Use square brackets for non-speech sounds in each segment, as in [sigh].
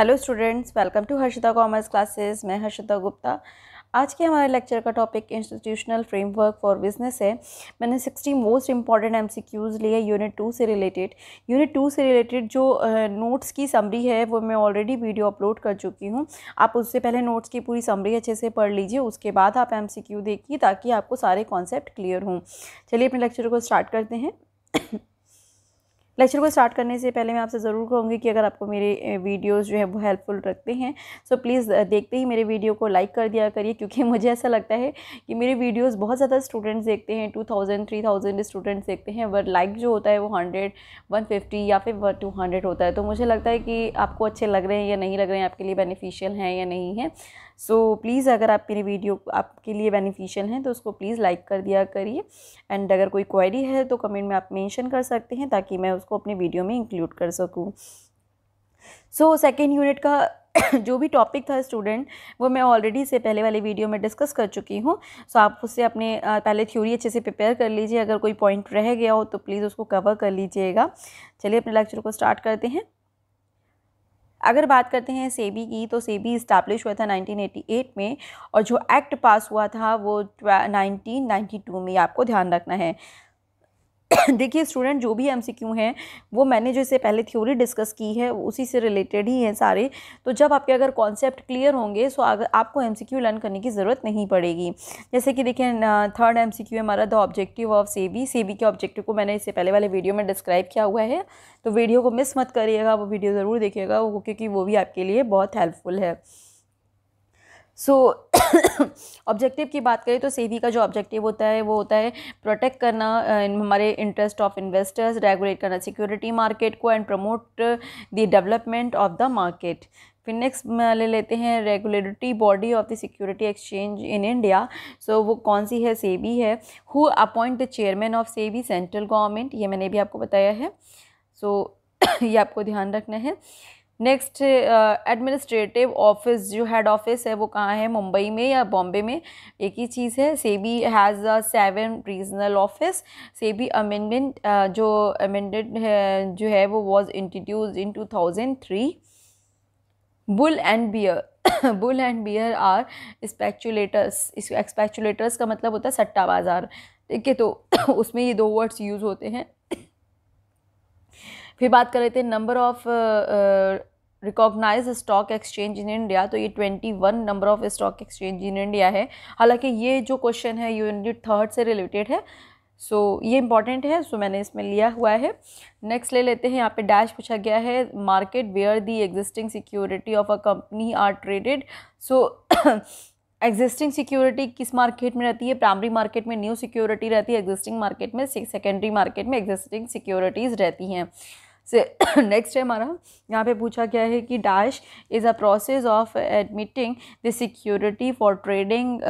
hello students welcome to Harshita commerce classes मैं हर्षिता गुप्ता आज के हमारे लेक्चर का topic institutional framework for business है मैंने सिक्सटी मोस्ट इंपॉर्टेंट एमसीक्यूज़ लिए यूनिट टू से रिलेटेड यूनिट टू से रिलेटेड जो नोट्स uh, की समरी है वो मैं ऑलरेडी वीडियो अपलोड कर चुकी हूँ आप उससे पहले नोट्स की पूरी समरी अच्छे से पढ़ लीजिए उसके बाद आप एम देखिए ताकि आपको सारे कॉन्सेप्ट क्लियर हों चलिए अपने लेक्चर को स्टार्ट करते हैं लेक्चर को स्टार्ट करने से पहले मैं आपसे ज़रूर कहूँगी कि अगर आपको मेरे वीडियोस जो है वो हेल्पफुल रखते हैं सो तो प्लीज़ देखते ही मेरे वीडियो को लाइक कर दिया करिए क्योंकि [laughs] मुझे ऐसा लगता है कि मेरे वीडियोज़ बहुत ज़्यादा स्टूडेंट्स देखते हैं two thousand three thousand students देखते हैं वर लाइक जो होता है वो हंड्रेड वन फिफ्टी या फिर टू हंड्रेड होता है तो मुझे लगता है कि आपको अच्छे लग रहे हैं या नहीं लग रहे हैं आपके लिए बेनिफिशियल हैं या नहीं है सो so, प्लीज़ अगर आप मेरी वीडियो आपके लिए बेनिफिशियल हैं तो उसको प्लीज़ लाइक कर दिया करिए एंड अगर कोई क्वारी है तो कमेंट में आप मेंशन कर सकते हैं ताकि मैं उसको अपने वीडियो में इंक्लूड कर सकूँ सो सेकेंड यूनिट का [coughs] जो भी टॉपिक था स्टूडेंट वो मैं ऑलरेडी से पहले वाले वीडियो में डिस्कस कर चुकी हूँ सो so, आप उससे अपने पहले थ्योरी अच्छे से प्रिपेयर कर लीजिए अगर कोई पॉइंट रह गया हो तो प्लीज़ उसको कवर कर लीजिएगा चलिए अपने लेक्चर को स्टार्ट करते हैं अगर बात करते हैं सेबी की तो सेबी इस्टाब्लिश हुआ था 1988 में और जो एक्ट पास हुआ था वो 1992 में आपको ध्यान रखना है [coughs] देखिए स्टूडेंट जो भी एम सी क्यू हैं वो मैंने जो इसे पहले थ्योरी डिस्कस की है उसी से रिलेटेड ही हैं सारे तो जब आपके अगर कॉन्सेप्ट क्लियर होंगे सो अगर आपको एम सी क्यू लर्न करने की ज़रूरत नहीं पड़ेगी जैसे कि देखिए थर्ड एम सी क्यू है हमारा the objective of SEBI के ऑब्जेक्टिव को मैंने इससे पहले वाले वीडियो में डिस्क्राइब किया हुआ है तो वीडियो को मिस मत करिएगा वो वीडियो ज़रूर देखिएगा क्योंकि वो भी आपके लिए बहुत हेल्पफुल है सो ऑब्जेक्टिव की बात करें तो सेबी का जो ऑब्जेक्टिव होता है वो होता है प्रोटेक्ट करना uh, हमारे इंटरेस्ट ऑफ इन्वेस्टर्स रेगुलेट करना सिक्योरिटी मार्केट को and promote the development of the market फिर नेक्स्ट ले लेते हैं regulatory body of the security exchange in India so वो कौन सी है सेबी है who appoint the chairman of SEBI central government ये मैंने भी आपको बताया है सो so, [coughs] ये आपको ध्यान रखना है नेक्स्ट एडमिनिस्ट्रेटिव ऑफिस जो हेड ऑफिस है वो कहाँ है मुंबई में या बॉम्बे में एक ही चीज़ है SEBI has a seven regional office SEBI amendment uh, जो अमेंडेड जो है वो was introduced in two thousand three bull and bear bull and bear are speculators speculators का मतलब होता है सट्टा बाज़ार ठीक है तो [coughs] उसमें ये दो वर्ड्स यूज़ होते हैं [coughs] फिर बात कर रहे थे number of recognized stock exchange in India तो ये twenty one number of stock exchange in India है हालांकि ये जो क्वेश्चन है यूनिट थर्ड से रिलेटेड है सो so, ये इंपॉर्टेंट है सो so, मैंने इसमें लिया हुआ है नेक्स्ट ले लेते हैं यहाँ पे डैश पूछा गया है market where the existing security of a company are traded so existing security किस मार्केट में रहती है प्राइमरी मार्केट में न्यू सिक्योरिटी रहती है एग्जिस्टिंग मार्केट में सेकेंडरी मार्केट में एग्जिस्टिंग सिक्योरिटीज़ रहती हैं से नेक्स्ट [coughs] है हमारा यहाँ पे पूछा गया है कि dash is a process of admitting the security for trading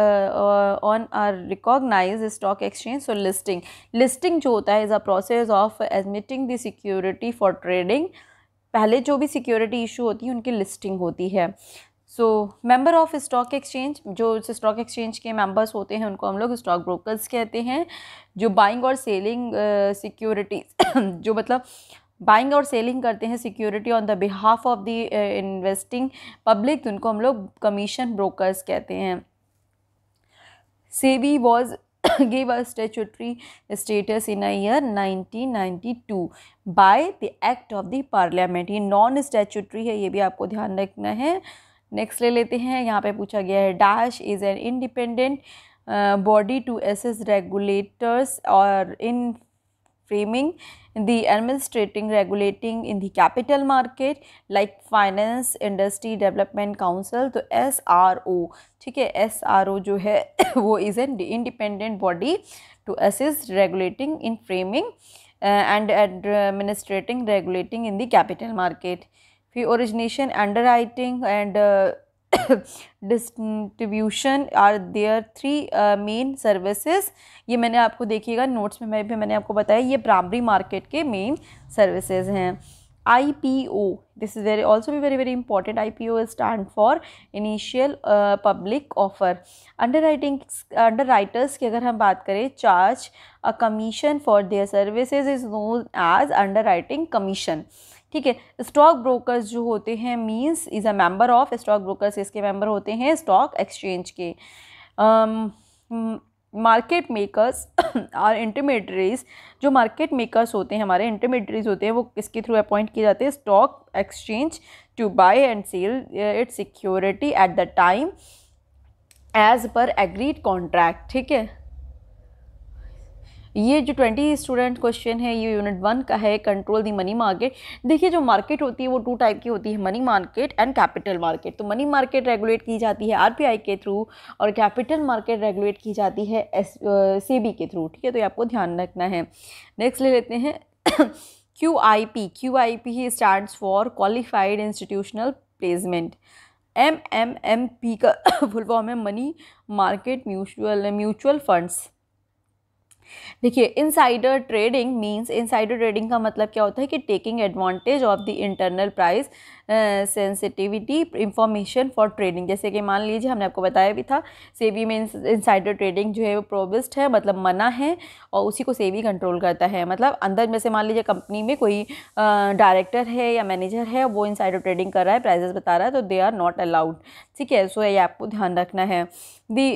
on are recognized stock exchange और लिस्टिंग लिस्टिंग जो होता है is a process of admitting the security for trading पहले जो भी सिक्योरिटी इशू होती है उनकी लिस्टिंग होती है so member of stock exchange जो स्टॉक एक्सचेंज के मेंबर्स होते हैं उनको हम लोग स्टॉक ब्रोकर्स कहते हैं जो बाइंग और सेलिंग सिक्योरिटीज़ uh, [coughs] जो मतलब बाइंग और सेलिंग करते हैं security on the behalf of the investing public उनको हम लोग कमीशन ब्रोकर्स कहते हैं SEBI was [coughs] gave a statutory status in a year 1992 by the act of the parliament ये नॉन स्टेचुटरी है ये भी आपको ध्यान रखना है नेक्स्ट ले लेते हैं यहाँ पे पूछा गया है dash is an independent body to assess regulators और in framing the administrating regulating in the capital market like finance industry development council तो एस आर ओ ठीक है एस आर ओ जो है [coughs] वो is an independent body to assist regulating in framing and administrating regulating in the capital market फिर origination underwriting and distribution are there three main services ये मैंने आपको देखिएगा नोट्स में मैं भी मैंने आपको बताया ये प्राइमरी मार्केट के मेन सर्विसेज हैं I P O this is very also भी very very important I P O stand for initial public offer underwriting underwriters की अगर हम बात करें charge a commission for their services is known as underwriting commission ठीक है stock brokers जो होते हैं means is a member of stock brokers इसके मेंबर होते हैं स्टॉक एक्सचेंज के मार्केट मेकर्स [coughs] और इंटरमीडरीज जो मार्केट मेकर्स होते हैं हमारे इंटरमीडरीज होते हैं वो किसके थ्रू अपॉइंट किए जाते हैं stock exchange to buy and sell its security at the time as per agreed contract ठीक है ये जो ट्वेंटी स्टूडेंट क्वेश्चन है ये यूनिट वन का है कंट्रोल दी मनी मार्केट देखिए जो मार्केट होती है वो टू टाइप की होती है money market and capital market तो मनी मार्केट रेगुलेट की जाती है आरबीआई के थ्रू और कैपिटल मार्केट रेगुलेट की जाती है एस सेबी के थ्रू ठीक है तो ये आपको ध्यान रखना है नेक्स्ट ले लेते हैं Q I P Q I P ही stand for qualified institutional placement M M M P का फुल [coughs] फॉर्म है money market mutual mutual funds देखिए insider trading means insider trading का मतलब क्या होता है कि taking advantage of the internal price sensitivity information for trading जैसे कि मान लीजिए हमने आपको बताया भी था सेबी में इनसाइडर ट्रेडिंग जो है वो प्रोबिस्ट है मतलब मना है और उसी को सेबी कंट्रोल करता है मतलब अंदर में से मान लीजिए कंपनी में कोई डायरेक्टर है या मैनेजर है वो इनसाइडर ट्रेडिंग कर रहा है प्राइजेस बता रहा है तो दे आर नॉट अलाउड ठीक है सो ये आपको ध्यान रखना है the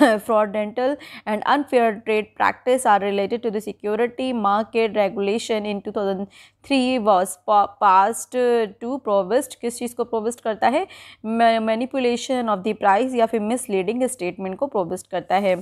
[coughs] Fraud, dental, and unfair trade practice are related to the security market regulation in 2000 three was passed to prohibit किस चीज़ को प्रोविस्ट करता है मैनिपुलेशन ऑफ द प्राइस या फिर मिसलीडिंग स्टेटमेंट को प्रोविस्ट करता है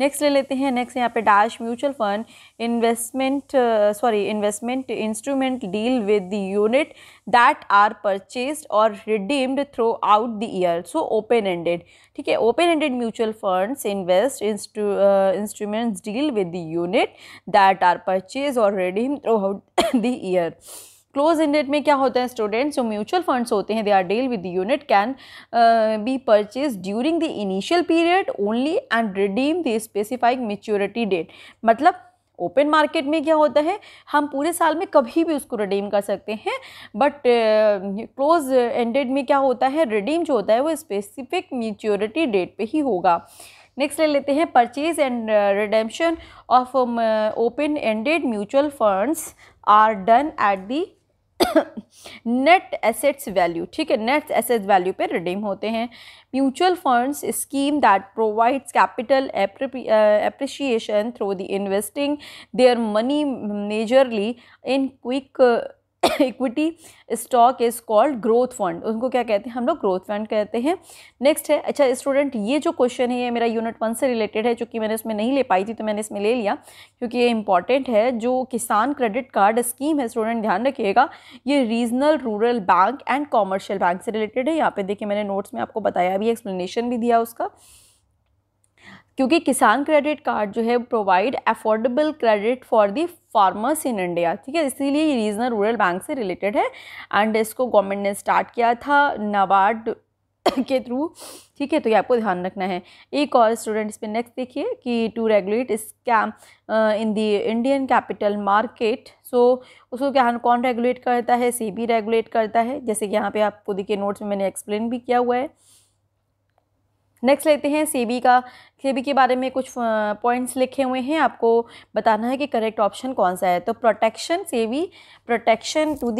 नेक्स्ट ले लेते हैं नेक्स्ट यहाँ पे dash mutual fund investment sorry investment instrument deal with the unit that are purchase or redeemed throughout the year so open ended ठीक है open ended mutual funds invest instruments deal with the unit that are purchase or redeem throughout the year year close ended में क्या होता है students जो mutual funds होते हैं they are deal with unit can be purchase during the initial period only and redeem the specified maturity date मतलब open market में क्या होता है हम पूरे साल में कभी भी उसको रिडीम कर सकते हैं बट क्लोज एंडेड में क्या होता है रिडीम जो होता है वो स्पेसिफिक मेच्योरिटी डेट पे ही होगा नेक्स्ट ले लेते हैं purchase and redemption of open ended mutual funds are done at the net assets value ठीक है नेट एसेट्स वैल्यू पे रिडीम होते हैं mutual funds scheme that provides capital appreciation through the investing their money majorly in quick equity stock is called growth fund उनको क्या कहते हैं हम लोग ग्रोथ फंड कहते हैं नेक्स्ट है अच्छा स्टूडेंट ये जो क्वेश्चन है ये मेरा यूनिट वन से रिलेटेड है चूँकि मैंने इसमें नहीं ले पाई थी तो मैंने इसमें ले लिया क्योंकि ये इंपॉर्टेंट है जो किसान क्रेडिट कार्ड स्कीम है स्टूडेंट ध्यान रखिएगा ये regional rural bank and commercial bank से रिलेटेड है यहाँ पर देखिए मैंने नोट्स में आपको बताया भी एक्सप्लेनेशन भी दिया उसका क्योंकि किसान क्रेडिट कार्ड जो है provide affordable credit for the farmers in India ठीक है इसीलिए ये रीजनल रूरल बैंक से रिलेटेड है एंड इसको गवर्नमेंट ने स्टार्ट किया था नाबार्ड [coughs] के थ्रू ठीक है तो ये आपको ध्यान रखना है एक और स्टूडेंट इस पर नेक्स्ट देखिए कि to regulate scam in the Indian capital market so उसको क्या कौन रेगुलेट करता है सी बी रेगुलेट करता है जैसे कि यहाँ पे आपको देखिए नोट्स में मैंने एक्सप्लेन भी किया हुआ है नेक्स्ट लेते हैं सेबी का सेबी के बारे में कुछ पॉइंट्स लिखे हुए हैं आपको बताना है कि करेक्ट ऑप्शन कौन सा है तो protection SEBI protection to the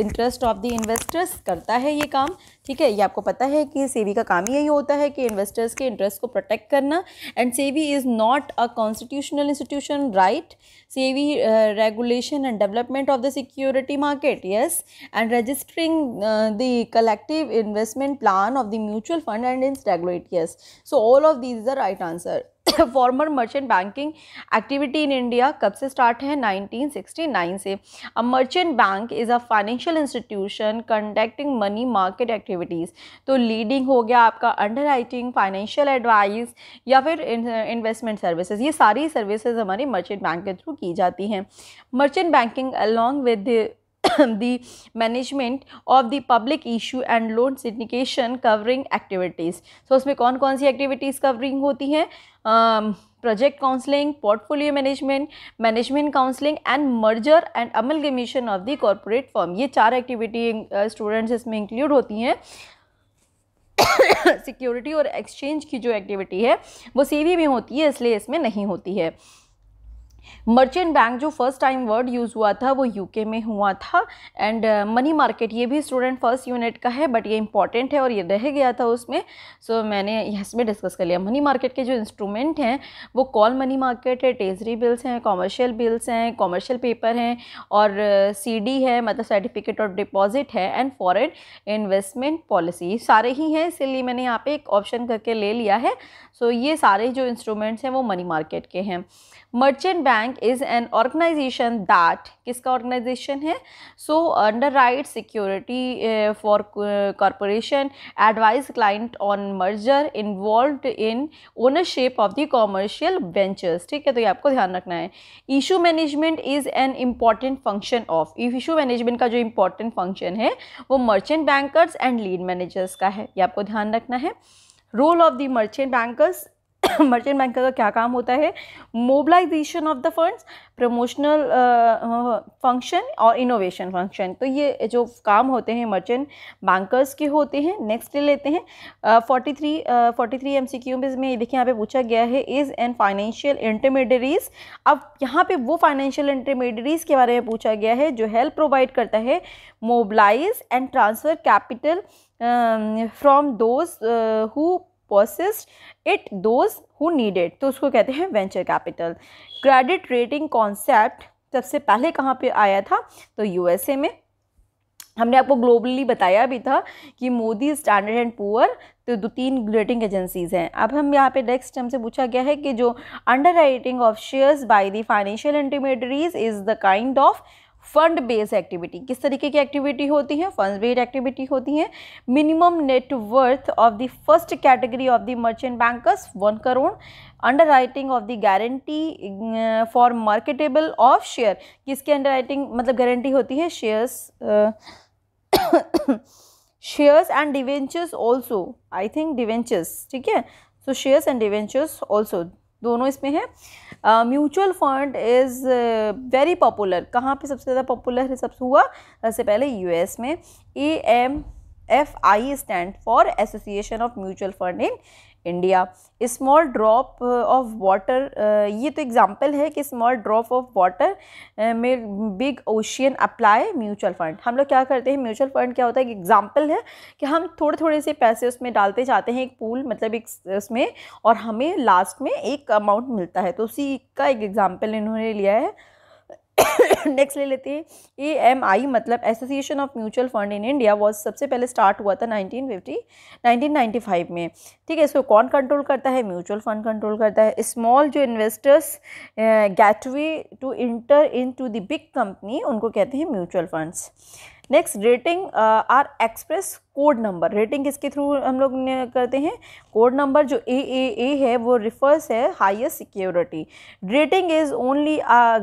interest of the investors करता है ये काम ठीक है ये आपको पता है कि सेबी का काम यही होता है कि इन्वेस्टर्स के इंटरेस्ट को प्रोटेक्ट करना and SEBI is not a constitutional institution right SEBI regulation and development of the security market yes and registering the collective investment plan of the mutual fund and in regulate yes so all of these are right right answer former merchant banking activity in India कब से start है 1969 से a merchant bank is a financial institution conducting money market activities तो leading हो गया आपका under writing financial advice या फिर इन्वेस्टमेंट सर्विसेज ये सारी सर्विसेज हमारी मर्चेंट बैंक के थ्रू की जाती हैं merchant banking along with [coughs] the management of the public issue and loan syndication covering activities so उसमें कौन कौन सी एक्टिविटीज़ कवरिंग होती हैं project counselling portfolio management management counselling and merger and amalgamation of the corporate form ये चार activity students uh, इसमें include होती हैं सिक्योरिटी [coughs] और एक्सचेंज की जो एक्टिविटी है वो सीवी में होती है इसलिए इसमें नहीं होती है मर्चेंट बैंक जो फर्स्ट टाइम वर्ड यूज़ हुआ था वो यूके में हुआ था एंड मनी मार्केट ये भी स्टूडेंट फर्स्ट यूनिट का है बट ये इंपॉर्टेंट है और ये रह गया था उसमें सो so, मैंने इसमें डिस्कस कर लिया मनी मार्केट के जो इंस्ट्रूमेंट हैं वो कॉल मनी मार्केट है टेजरी बिल्स हैं कॉमर्शियल बिल्स हैं कॉमर्शियल पेपर हैं और सी uh, है मतलब सर्टिफिकेट ऑफ डिपॉजिट है एंड फॉरन इन्वेस्टमेंट पॉलिसी सारे ही हैं इसीलिए मैंने यहाँ पर एक ऑप्शन करके ले लिया है सो so, ये सारे जो इंस्ट्रूमेंट्स हैं वो मनी मार्केट के हैं merchant bank is an organisation that किसका ऑर्गेनाइजेशन है so underwrite security for corporation advise client on merger involve in ownership of the commercial ventures ठीक है तो ये आपको ध्यान रखना है issue management is an important function of issue management का जो इम्पॉर्टेंट फंक्शन है वो merchant bankers and lead managers का है ये आपको ध्यान रखना है role of the merchant bankers merchant [coughs] banker का क्या काम होता है mobilisation of the funds promotional function और इनोवेशन फंक्शन तो ये जो काम होते हैं मर्चेंट बैंकर्स के होते हैं नेक्स्ट ले लेते हैं forty three forty three M C Q में देखिए यहाँ पे पूछा गया है इज़ एन फाइनेंशियल इंटरमीडियरीज अब यहाँ पे वो फाइनेंशियल इंटरमीडियरीज के बारे में पूछा गया है जो हेल्प प्रोवाइड करता है mobilise and transfer capital from those who possess it those who needed तो उसको कहते हैं venture capital credit rating concept सबसे पहले कहाँ पे आया था तो यूएसए में हमने आपको ग्लोबली बताया भी था कि मोदी स्टैंडर्ड एंड पुअर तो दो तीन रेटिंग एजेंसीज़ हैं अब हम यहाँ पे नेक्स्ट हमसे पूछा गया है कि जो underwriting of shares by the financial intermediaries is the kind of fund based activity किस तरीके की एक्टिविटी होती है फंड बेस्ड एक्टिविटी होती है minimum net worth of the first category of the merchant bankers one crore underwriting of the guarantee for marketable of share किसकी underwriting मतलब guarantee होती है shares shares and debentures also I think debentures ठीक है so shares and debentures also दोनों इसमें हैं mutual fund is very popular कहाँ पे सबसे ज़्यादा पॉपुलर है सबसे हुआ सबसे uh, पहले यूएस में A M F I stand for association of mutual fund in India small drop of water ये तो एग्जांपल है कि स्मॉल ड्रॉप ऑफ वाटर में big ocean apply mutual fund हम लोग क्या करते हैं म्यूचुअल फ़ंड क्या होता है एक एग्ज़ाम्पल है कि हम थोड़े थोड़े से पैसे उसमें डालते जाते हैं एक पूल मतलब एक उसमें और हमें लास्ट में एक अमाउंट मिलता है तो उसी का एक एग्ज़ाम्पल इन्होंने लिया है नेक्स्ट ले लेते हैं ए एम आई मतलब association of mutual fund in India was सबसे पहले स्टार्ट हुआ था 1950 1995 में ठीक है इसको कौन कंट्रोल करता है म्यूचुअल फंड कंट्रोल करता है स्मॉल जो investors gateway to enter into the big company उनको कहते हैं mutual funds next rating are express code number rating किसके थ्रू हम लोग करते हैं कोड नंबर जो ए ए ए है वो रिफर्स है highest security rating is only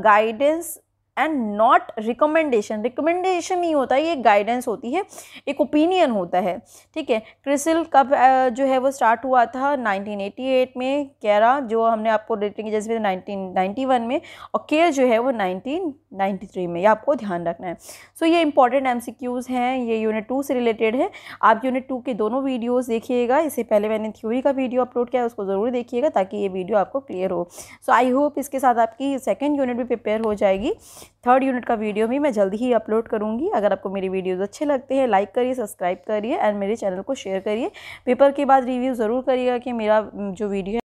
guidance and not recommendation recommendation नहीं होता ये गाइडेंस होती है एक ओपिनियन होता है ठीक है क्रिसिल कब जो है वो स्टार्ट हुआ था 1988 में कैरा जो हमने आपको डेटिंग जैसे नाइनटीन नाइन्टी में और केयर जो है वो 93 में ये आपको ध्यान रखना है सो so, ये इंपॉर्टेंट एम हैं ये यूनिट टू से रिलेटेड है आप यूनिट टू के दोनों वीडियोस देखिएगा इससे पहले मैंने थ्योरी का वीडियो अपलोड किया उसको ज़रूर देखिएगा ताकि ये वीडियो आपको क्लियर हो सो आई होप इसके साथ आपकी सेकेंड यूनिट भी प्रिपेयर हो जाएगी थर्ड यूनिट का वीडियो भी मैं जल्दी ही अपलोड करूँगी अगर आपको मेरी वीडियोज़ अच्छे लगते हैं लाइक करिए सब्सक्राइब करिए एंड मेरे चैनल को शेयर करिए पेपर के बाद रिव्यू ज़रूर करिएगा कि मेरा जो वीडियो